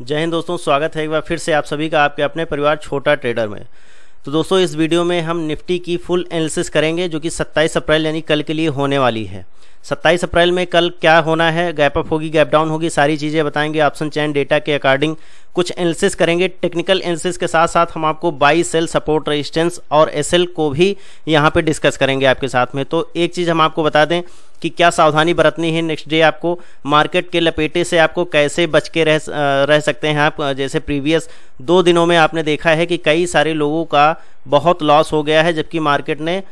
जय हिंद दोस्तों स्वागत है एक बार फिर से आप सभी का आपके अपने परिवार छोटा ट्रेडर में तो दोस्तों इस वीडियो में हम निफ्टी की फुल एनालिसिस करेंगे जो कि 27 अप्रैल यानी कल के लिए होने वाली है 27 अप्रैल में कल क्या होना है गैप अप होगी गैप डाउन होगी सारी चीज़ें बताएंगे ऑप्शन चैन डेटा के अकॉर्डिंग कुछ एनालिसिस करेंगे टेक्निकल एनालिसिस के साथ साथ हम आपको बाई सेल सपोर्ट रेजिस्टेंस और एस को भी यहाँ पे डिस्कस करेंगे आपके साथ में तो एक चीज़ हम आपको बता दें कि क्या सावधानी बरतनी है नेक्स्ट डे आपको मार्केट के लपेटे से आपको कैसे बच के रह रह सकते हैं आप जैसे प्रीवियस दो दिनों में आपने देखा है कि कई सारे लोगों का बहुत लॉस हो गया है जबकि मार्केट ने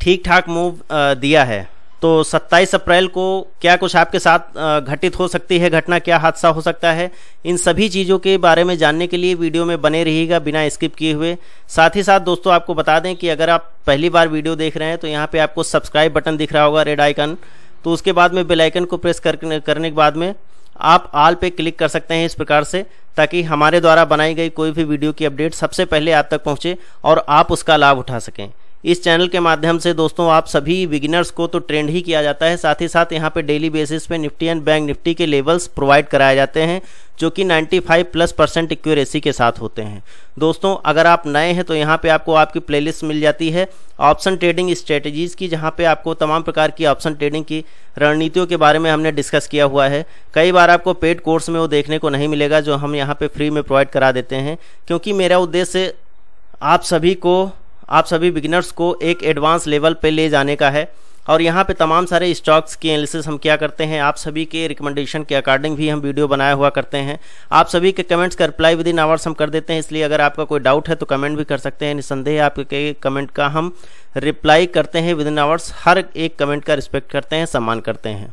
ठीक ठाक मूव दिया है तो 27 अप्रैल को क्या कुछ आपके साथ घटित हो सकती है घटना क्या हादसा हो सकता है इन सभी चीज़ों के बारे में जानने के लिए वीडियो में बने रहिएगा बिना स्किप किए हुए साथ ही साथ दोस्तों आपको बता दें कि अगर आप पहली बार वीडियो देख रहे हैं तो यहाँ पर आपको सब्सक्राइब बटन दिख रहा होगा रेड आइकन तो उसके बाद में बेलाइकन को प्रेस कर, करने के बाद में आप आल पे क्लिक कर सकते हैं इस प्रकार से ताकि हमारे द्वारा बनाई गई कोई भी वीडियो की अपडेट सबसे पहले आप तक पहुंचे और आप उसका लाभ उठा सकें इस चैनल के माध्यम से दोस्तों आप सभी बिगिनर्स को तो ट्रेंड ही किया जाता है साथ ही साथ यहाँ पे डेली बेसिस पे निफ्टी एंड बैंक निफ्टी के लेवल्स प्रोवाइड कराए जाते हैं जो कि 95 प्लस परसेंट एक्यूरेसी के साथ होते हैं दोस्तों अगर आप नए हैं तो यहाँ पे आपको आपकी प्लेलिस्ट मिल जाती है ऑप्शन ट्रेडिंग स्ट्रेटजीज़ की जहाँ पे आपको तमाम प्रकार की ऑप्शन ट्रेडिंग की रणनीतियों के बारे में हमने डिस्कस किया हुआ है कई बार आपको पेड कोर्स में वो देखने को नहीं मिलेगा जो हम यहाँ पर फ्री में प्रोवाइड करा देते हैं क्योंकि मेरा उद्देश्य आप सभी को आप सभी बिगिनर्स को एक एडवांस लेवल पे ले जाने का है और यहाँ पे तमाम सारे स्टॉक्स की एनालिसिस हम क्या करते हैं आप सभी के रिकमेंडेशन के अकॉर्डिंग भी हम वीडियो बनाया हुआ करते हैं आप सभी के कमेंट्स का रिप्लाई विद इन आवर्स हम कर देते हैं इसलिए अगर आपका कोई डाउट है तो कमेंट भी कर सकते हैं निसंदेह आपके कमेंट का हम रिप्लाई करते हैं विद इन आवर्स हर एक कमेंट का रिस्पेक्ट करते हैं सम्मान करते हैं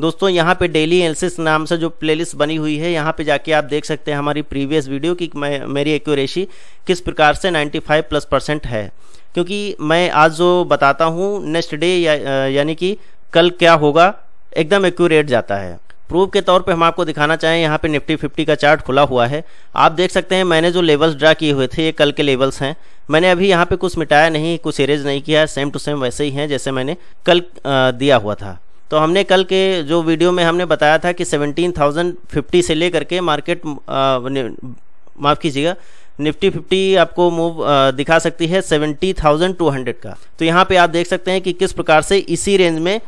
दोस्तों यहाँ पे डेली एनालिसिस नाम से जो प्लेलिस्ट बनी हुई है यहाँ पे जाके आप देख सकते हैं हमारी प्रीवियस वीडियो की मैं, मेरी एक्यूरेसी किस प्रकार से 95 प्लस परसेंट है क्योंकि मैं आज जो बताता हूँ नेक्स्ट डे या, यानी कि कल क्या होगा एकदम एक्यूरेट जाता है प्रूफ के तौर पे हम आपको दिखाना चाहें यहाँ पे निफ्टी फिफ्टी का चार्ट खुला हुआ है आप देख सकते हैं मैंने जो लेवल्स ड्रा किए हुए थे ये कल के लेवल्स हैं मैंने अभी यहाँ पे कुछ मिटाया नहीं कुछ इरेज नहीं किया सेम टू सेम वैसे ही हैं जैसे मैंने कल दिया हुआ था तो हमने कल के जो वीडियो में हमने बताया था कि 17,050 से लेकर के मार्केट माफ़ कीजिएगा निफ्टी फिफ्टी आपको मूव दिखा सकती है 70,200 का तो यहाँ पे आप देख सकते हैं कि किस प्रकार से इसी रेंज में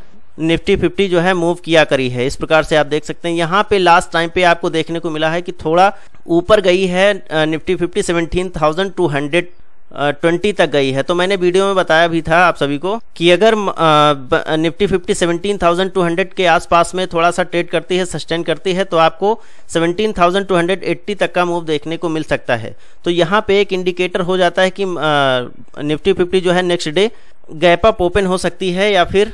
निफ्टी फिफ्टी जो है मूव किया करी है इस प्रकार से आप देख सकते हैं यहाँ पे लास्ट टाइम पे आपको देखने को मिला है कि थोड़ा ऊपर गई है Nifty fifty seventeen thousand two hundred twenty तक गई है तो मैंने वीडियो में बताया भी था आप सभी को कि अगर Nifty fifty seventeen thousand two hundred के आसपास में थोड़ा सा ट्रेड करती है सस्टेन करती है तो आपको seventeen thousand two hundred eighty तक का मूव देखने को मिल सकता है तो यहाँ पे एक इंडिकेटर हो जाता है कि निफ्टी फिफ्टी जो है next day gap up open हो सकती है या फिर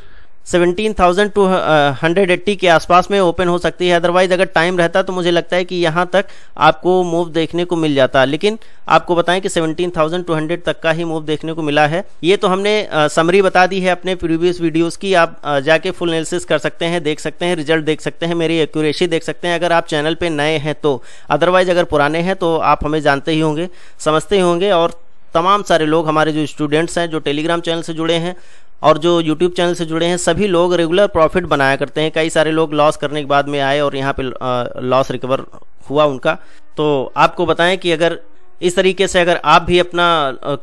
17,280 के आसपास में ओपन हो सकती है अदरवाइज अगर टाइम रहता तो मुझे लगता है कि यहाँ तक आपको मूव देखने को मिल जाता लेकिन आपको बताएं कि 17,200 तक का ही मूव देखने को मिला है ये तो हमने समरी बता दी है अपने प्रीवियस वीडियोस की आप जाके फुल एनालिसिस कर सकते हैं देख सकते हैं रिजल्ट देख सकते हैं मेरी एक्यूरेसी देख सकते हैं अगर आप चैनल पर नए हैं तो अदरवाइज अगर पुराने हैं तो आप हमें जानते ही होंगे समझते ही होंगे और तमाम सारे लोग हमारे जो स्टूडेंट्स हैं जो टेलीग्राम चैनल से जुड़े हैं और जो यूट्यूब चैनल से जुड़े हैं सभी लोग रेगुलर प्रॉफिट बनाया करते हैं कई सारे लोग लॉस करने के बाद में आए और यहाँ पे लॉस रिकवर हुआ उनका तो आपको बताएं कि अगर इस तरीके से अगर आप भी अपना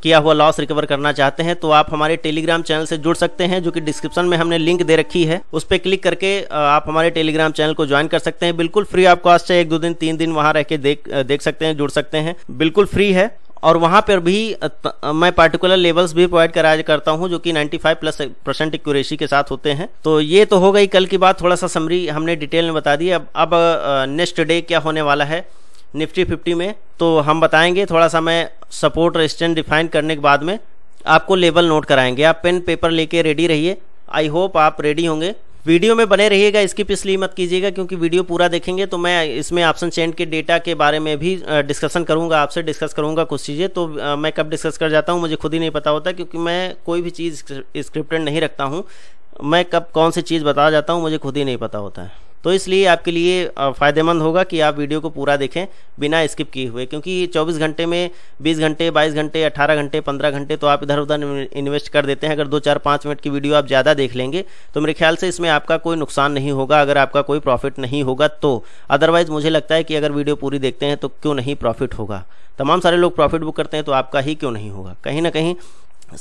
किया हुआ लॉस रिकवर करना चाहते हैं तो आप हमारे टेलीग्राम चैनल से जुड़ सकते हैं जो कि डिस्क्रिप्शन में हमने लिंक दे रखी है उस पर क्लिक करके आप हमारे टेलीग्राम चैनल को ज्वाइन कर सकते हैं बिल्कुल फ्री आप कॉस्ट है एक दो दिन तीन दिन वहां रह के देख देख सकते हैं जुड़ सकते हैं बिल्कुल फ्री है और वहाँ पर भी मैं पार्टिकुलर लेवल्स भी प्रोवाइड कराया करता हूँ जो कि 95 प्लस परसेंट एक्यूरेसी के साथ होते हैं तो ये तो हो गई कल की बात थोड़ा सा समरी हमने डिटेल में बता दी अब अब नेक्स्ट डे क्या होने वाला है निफ्टी फिफ्टी में तो हम बताएंगे थोड़ा सा मैं सपोर्ट रेजिस्टेंट डिफाइन करने के बाद में आपको लेवल नोट कराएंगे आप पेन पेपर लेके रेडी रहिए आई होप आप रेडी होंगे वीडियो में बने रहिएगा इसकी पिछली मत कीजिएगा क्योंकि वीडियो पूरा देखेंगे तो मैं इसमें ऑप्शन चेंज के डेटा के बारे में भी डिस्कशन करूँगा आपसे डिस्कस करूँगा कुछ चीज़ें तो मैं कब डिस्कस कर जाता हूँ मुझे खुद ही नहीं पता होता क्योंकि मैं कोई भी चीज़ स्क्रिप्टेड नहीं रखता हूँ मैं कब कौन सी चीज़ बता जाता हूँ मुझे खुद ही नहीं पता होता है तो इसलिए आपके लिए फ़ायदेमंद होगा कि आप वीडियो को पूरा देखें बिना स्किप किए हुए क्योंकि 24 घंटे में 20 घंटे 22 घंटे 18 घंटे 15 घंटे तो आप इधर उधर इन्वेस्ट कर देते हैं अगर दो चार पाँच मिनट की वीडियो आप ज़्यादा देख लेंगे तो मेरे ख्याल से इसमें आपका कोई नुकसान नहीं होगा अगर आपका कोई प्रॉफिट नहीं होगा तो अदरवाइज़ मुझे लगता है कि अगर वीडियो पूरी देखते हैं तो क्यों नहीं प्रॉफिट होगा तमाम सारे लोग प्रॉफिट बुक करते हैं तो आपका ही क्यों नहीं होगा कहीं ना कहीं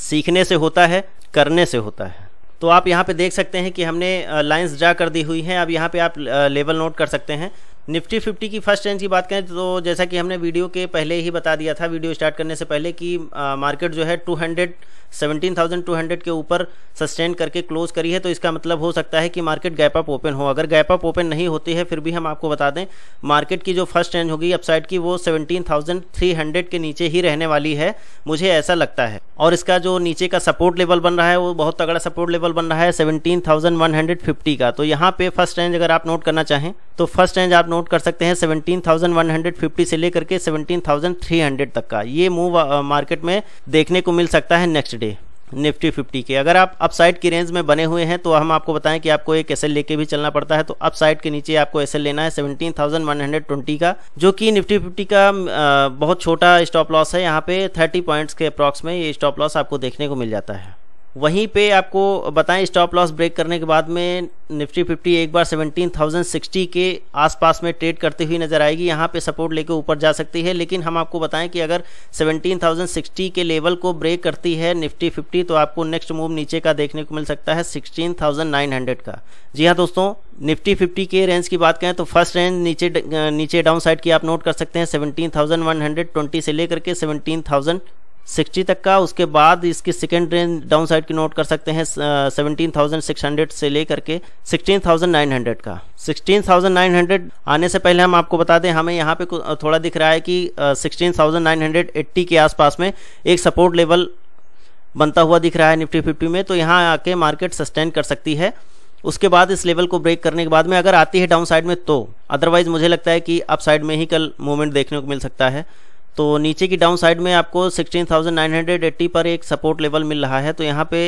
सीखने से होता है करने से होता है तो आप यहाँ पे देख सकते हैं कि हमने लाइंस ड्रा कर दी हुई हैं अब यहाँ पे आप लेवल नोट कर सकते हैं निफ्टी फिफ्टी की फर्स्ट रेंज की बात करें तो जैसा कि हमने वीडियो के पहले ही बता दिया था वीडियो स्टार्ट करने से पहले कि मार्केट जो है two hundred seventeen thousand two hundred के ऊपर सस्टेन करके क्लोज करी है तो इसका मतलब हो सकता है कि मार्केट गैप अप ओपन हो अगर गैप अप ओपन नहीं होती है फिर भी हम आपको बता दें मार्केट की जो फर्स्ट रेंज होगी अपसाइड की वो सेवनटीन थाउजेंड थ्री हंड्रेड के नीचे ही रहने वाली है मुझे ऐसा लगता है और इसका जो नीचे का सपोर्ट लेवल बन रहा है वो बहुत तगड़ा सपोर्ट लेवल बन रहा है seventeen thousand one hundred fifty का तो यहाँ पे फर्स्ट रेंज अगर आप नोट करना चाहें तो फर्स्ट रेंज आप नोट कर सकते हैं 17,150 से लेकर के 17,300 तक का ये मूव मार्केट uh, में देखने को मिल सकता है नेक्स्ट डे निफ्टी फिफ्टी के अगर आप अपसाइड की रेंज में बने हुए हैं तो हम आपको बताएं कि आपको एक एसएल लेके भी चलना पड़ता है तो अपसाइड के नीचे आपको एसएल लेना है 17,120 का जो कि निफ्टी फिफ्टी का uh, बहुत छोटा स्टॉप लॉस है यहाँ पे 30 पॉइंट्स के अप्रॉक्स में ये स्टॉप लॉस आपको देखने को मिल जाता है वहीं पे आपको बताएं स्टॉप लॉस ब्रेक करने के बाद में निफ्टी फिफ्टी एक बार 17,060 के आसपास में ट्रेड करती हुई नज़र आएगी यहाँ पे सपोर्ट लेके ऊपर जा सकती है लेकिन हम आपको बताएं कि अगर 17,060 के लेवल को ब्रेक करती है निफ्टी फिफ्टी तो आपको नेक्स्ट मूव नीचे का देखने को मिल सकता है 16,900 का जी हाँ दोस्तों निफ्टी फिफ्टी के रेंज की बात करें तो फर्स्ट रेंज नीचे नीचे डाउन साइड की आप नोट कर सकते हैं सेवनटीन से लेकर के सेवनटीन सिक्सटी तक का उसके बाद इसकी सेकेंड रेंज डाउन साइड की नोट कर सकते हैं सेवनटीन थाउजेंड सिक्स हंड्रेड से लेकर के सिक्सटीन थाउजेंड नाइन हंड्रेड का सिक्सटीन थाउजेंड नाइन हंड्रेड आने से पहले हम आपको बता दें हमें यहाँ पे थोड़ा दिख रहा है कि sixteen thousand nine hundred eighty के आसपास में एक सपोर्ट लेवल बनता हुआ दिख रहा है निफ्टी फिफ्टी में तो यहाँ आके मार्केट सस्टेन कर सकती है उसके बाद इस लेवल को ब्रेक करने के बाद में अगर आती है डाउन साइड में तो अदरवाइज मुझे लगता है कि अप साइड में ही कल मूवमेंट देखने को मिल सकता है तो नीचे की डाउन साइड में आपको 16,980 पर एक सपोर्ट लेवल मिल रहा है तो यहाँ पे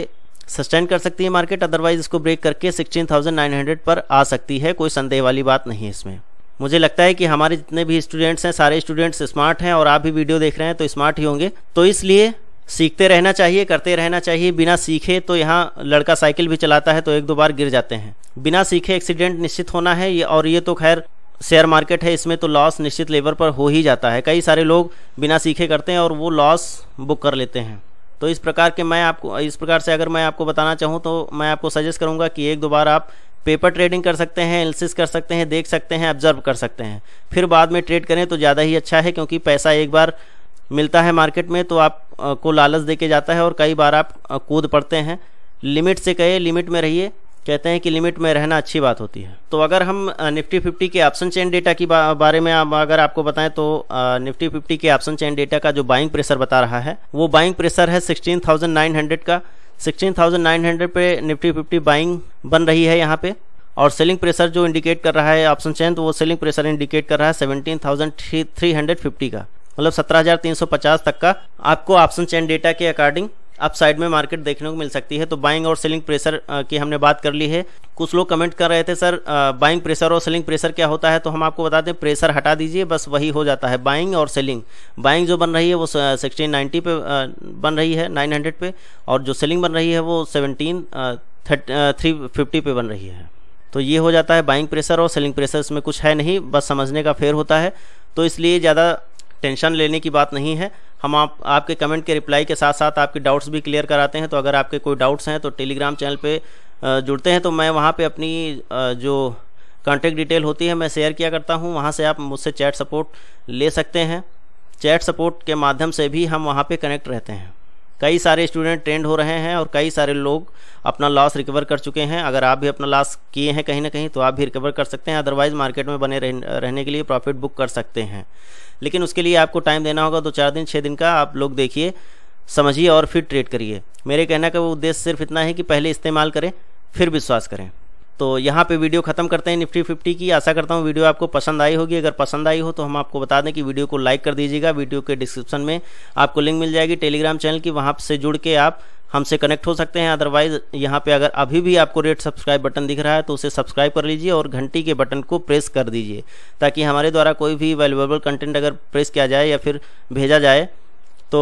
सस्टेन कर सकती है मार्केट अदरवाइज इसको ब्रेक करके 16,900 पर आ सकती है कोई संदेह वाली बात नहीं है इसमें मुझे लगता है कि हमारे जितने भी स्टूडेंट्स हैं सारे स्टूडेंट्स स्मार्ट हैं और आप भी वीडियो देख रहे हैं तो स्मार्ट ही होंगे तो इसलिए सीखते रहना चाहिए करते रहना चाहिए बिना सीखे तो यहाँ लड़का साइकिल भी चलाता है तो एक दो बार गिर जाते हैं बिना सीखे एक्सीडेंट निश्चित होना है ये और ये तो खैर शेयर मार्केट है इसमें तो लॉस निश्चित लेवल पर हो ही जाता है कई सारे लोग बिना सीखे करते हैं और वो लॉस बुक कर लेते हैं तो इस प्रकार के मैं आपको इस प्रकार से अगर मैं आपको बताना चाहूँ तो मैं आपको सजेस्ट करूँगा कि एक दो बार आप पेपर ट्रेडिंग कर सकते हैं एनालिसिस कर सकते हैं देख सकते हैं ऑब्जर्व कर सकते हैं फिर बाद में ट्रेड करें तो ज़्यादा ही अच्छा है क्योंकि पैसा एक बार मिलता है मार्केट में तो आपको लालच दे के जाता है और कई बार आप कूद पड़ते हैं लिमिट से कहे लिमिट में रहिए कहते हैं कि लिमिट में रहना अच्छी बात होती है तो अगर हम निफ्टी फिफ्टी के ऑप्शन चेन डेटा की बा, बारे में आप अगर आपको बताएं तो निफ्टी फिफ्टी के ऑप्शन चेन डेटा का जो बाइंग प्रेशर बता रहा है वो बाइंग प्रेशर है हंड्रेड का हंड्रेड पे निफ्टी फिफ्टी बाइंग बन रही है यहाँ पे और सेलिंग प्रेशर जो इंडिकेट कर रहा है ऑप्शन चेन तो वो सेलिंग प्रेशर इंडिकेट कर रहा है फिफ्टी का मतलब 17,350 तक का आपको ऑप्शन चेन डेटा के अकॉर्डिंग अपसाइड साइड में मार्केट देखने को मिल सकती है तो बाइंग और सेलिंग प्रेशर की हमने बात कर ली है कुछ लोग कमेंट कर रहे थे सर बाइंग प्रेशर और सेलिंग प्रेशर क्या होता है तो हम आपको बता दें प्रेशर हटा दीजिए बस वही हो जाता है बाइंग और सेलिंग बाइंग जो बन रही है वो सिक्सटीन नाइन्टी पे बन रही है नाइन हंड्रेड पे और जो सेलिंग बन रही है वो सेवनटीन थ्री फिफ्टी पे बन रही है तो ये हो जाता है बाइंग प्रेशर और सेलिंग प्रेशर इसमें कुछ है नहीं बस समझने का फेर होता है तो इसलिए ज़्यादा टेंशन लेने की बात नहीं है हम आप आपके कमेंट के रिप्लाई के साथ साथ आपके डाउट्स भी क्लियर कराते हैं तो अगर आपके कोई डाउट्स हैं तो टेलीग्राम चैनल पर जुड़ते हैं तो मैं वहाँ पर अपनी जो कॉन्टैक्ट डिटेल होती है मैं शेयर किया करता हूँ वहाँ से आप मुझसे चैट सपोर्ट ले सकते हैं चैट सपोर्ट के माध्यम से भी हम वहाँ पर कनेक्ट रहते हैं कई सारे स्टूडेंट ट्रेंड हो रहे हैं और कई सारे लोग अपना लॉस रिकवर कर चुके हैं अगर आप भी अपना लॉस किए हैं कहीं ना कहीं तो आप भी रिकवर कर सकते हैं अदरवाइज़ मार्केट में बने रहने के लिए प्रॉफिट बुक कर सकते हैं लेकिन उसके लिए आपको टाइम देना होगा दो चार दिन छः दिन का आप लोग देखिए समझिए और फिर ट्रेड करिए मेरे कहने का वो उद्देश्य सिर्फ इतना है कि पहले इस्तेमाल करें फिर विश्वास करें तो यहाँ पे वीडियो ख़त्म करते हैं निफ्टी फिफ्टी की आशा करता हूँ वीडियो आपको पसंद आई होगी अगर पसंद आई हो तो हम आपको बता दें कि वीडियो को लाइक कर दीजिएगा वीडियो के डिस्क्रिप्शन में आपको लिंक मिल जाएगी टेलीग्राम चैनल की वहाँ से जुड़ के आप हमसे कनेक्ट हो सकते हैं अदरवाइज यहाँ पे अगर अभी भी आपको रेड सब्सक्राइब बटन दिख रहा है तो उसे सब्सक्राइब कर लीजिए और घंटी के बटन को प्रेस कर दीजिए ताकि हमारे द्वारा कोई भी वैल्यूएबल कंटेंट अगर प्रेस किया जाए या फिर भेजा जाए तो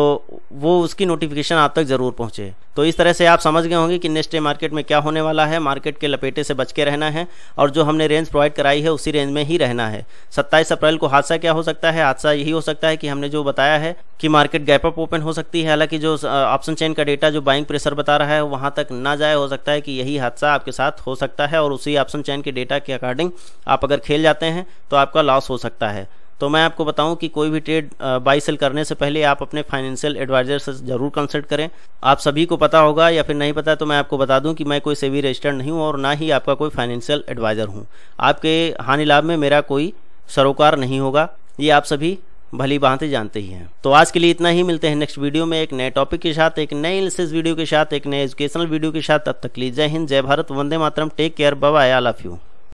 वो उसकी नोटिफिकेशन आप तक ज़रूर पहुँचे तो इस तरह से आप समझ गए होंगे कि नेक्स्ट डे मार्केट में क्या होने वाला है मार्केट के लपेटे से बच के रहना है और जो हमने रेंज प्रोवाइड कराई है उसी रेंज में ही रहना है सत्ताईस अप्रैल को हादसा क्या हो सकता है हादसा यही हो सकता है कि हमने जो बताया है कि मार्केट गैप अप ओपन हो सकती है हालांकि जो ऑप्शन चेन का डेटा जो बाइंग प्रेशर बता रहा है वहाँ तक ना जाए हो सकता है कि यही हादसा आपके साथ हो सकता है और उसी ऑप्शन चेन के डेटा के अकॉर्डिंग आप अगर खेल जाते हैं तो आपका लॉस हो सकता है तो मैं आपको बताऊं कि कोई भी ट्रेड बाई सेल करने से पहले आप अपने फाइनेंशियल एडवाइजर से ज़रूर कंसल्ट करें आप सभी को पता होगा या फिर नहीं पता तो मैं आपको बता दूं कि मैं कोई सेवी रजिस्टर्ड नहीं हूं और ना ही आपका कोई फाइनेंशियल एडवाइज़र हूं आपके हानि लाभ में मेरा कोई सरोकार नहीं होगा ये आप सभी भली बातें जानते ही हैं तो आज के लिए इतना ही मिलते हैं नेक्स्ट वीडियो में एक नए टॉपिक के साथ एक नए एनालिसिस वीडियो के साथ एक नए एजुकेशनल वीडियो के साथ तब तक लीजिए जय हिंद जय भारत वंदे मातरम take care bye all of you